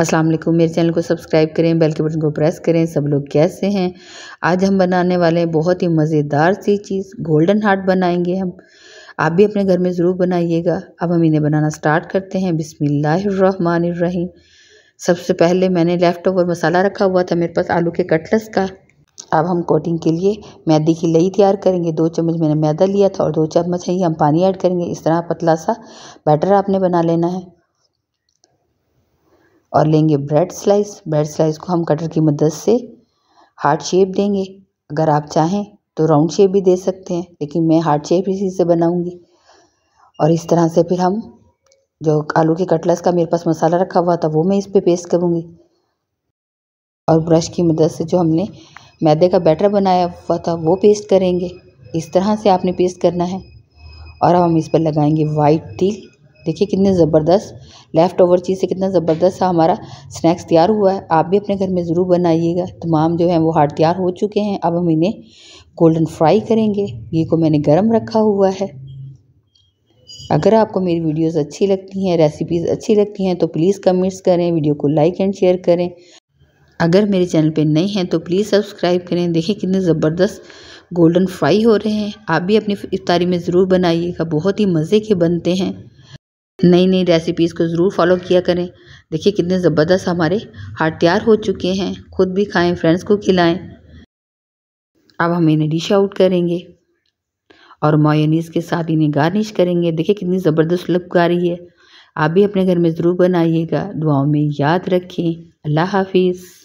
अस्सलाम वालेकुम मेरे चैनल को सब्सक्राइब करें बेल के बटन को प्रेस करें सब लोग कैसे हैं आज हम बनाने वाले हैं बहुत ही मज़ेदार सी चीज़ गोल्डन हार्ट बनाएंगे हम आप भी अपने घर में ज़रूर बनाइएगा अब हम इन्हें बनाना स्टार्ट करते हैं बिसमीम सबसे पहले मैंने लेफ़्ट ओवर मसाला रखा हुआ था मेरे पास आलू के कटलस का अब हम कोटिंग के लिए मैदे की लई तैयार करेंगे दो चम्मच मैंने मैदा लिया था और दो चम्मच ही हम पानी ऐड करेंगे इस तरह पतला सा बैटर आपने बना लेना है और लेंगे ब्रेड स्लाइस ब्रेड स्लाइस को हम कटर की मदद से हार्ट शेप देंगे अगर आप चाहें तो राउंड शेप भी दे सकते हैं लेकिन मैं हार्ट शेप इसी से बनाऊंगी और इस तरह से फिर हम जो आलू के कटलस का मेरे पास मसाला रखा हुआ था वो मैं इस पर पे पेस्ट करूँगी और ब्रश की मदद से जो हमने मैदे का बैटर बनाया हुआ था वो पेस्ट करेंगे इस तरह से आपने पेस्ट करना है और अब हम इस पर लगाएंगे वाइट तिल देखिए कितने ज़बरदस्त लेफ़्ट ओवर चीज़ से कितना ज़बरदस्त सा हमारा स्नैक्स तैयार हुआ है आप भी अपने घर में ज़रूर बनाइएगा तमाम जो है वो हार्ड तैयार हो चुके हैं अब हम इन्हें गोल्डन फ्राई करेंगे ये को मैंने गर्म रखा हुआ है अगर आपको मेरी वीडियोस अच्छी लगती हैं रेसिपीज़ अच्छी लगती हैं तो प्लीज़ कमेंट्स करें वीडियो को लाइक एंड शेयर करें अगर मेरे चैनल पे नए हैं तो प्लीज़ सब्सक्राइब करें देखिए कितने ज़बरदस्त गोल्डन फ्राई हो रहे हैं आप भी अपनी इफ्तारी में ज़रूर बनाइएगा बहुत ही मज़े के बनते हैं नई नई रेसिपीज़ को ज़रूर फॉलो किया करें देखिए कितने ज़बरदस्त हमारे हार्ट तैयार हो चुके हैं खुद भी खाएं फ्रेंड्स को खिलाएं अब हम इन्हें डिश आउट करेंगे और मायोनीज़ के साथ इन्हें गार्निश करेंगे देखिए कितनी ज़बरदस्त लुक आ रही है आप भी अपने घर में ज़रूर बनाइएगा दुआओं में याद रखें अल्लाह हाफिज़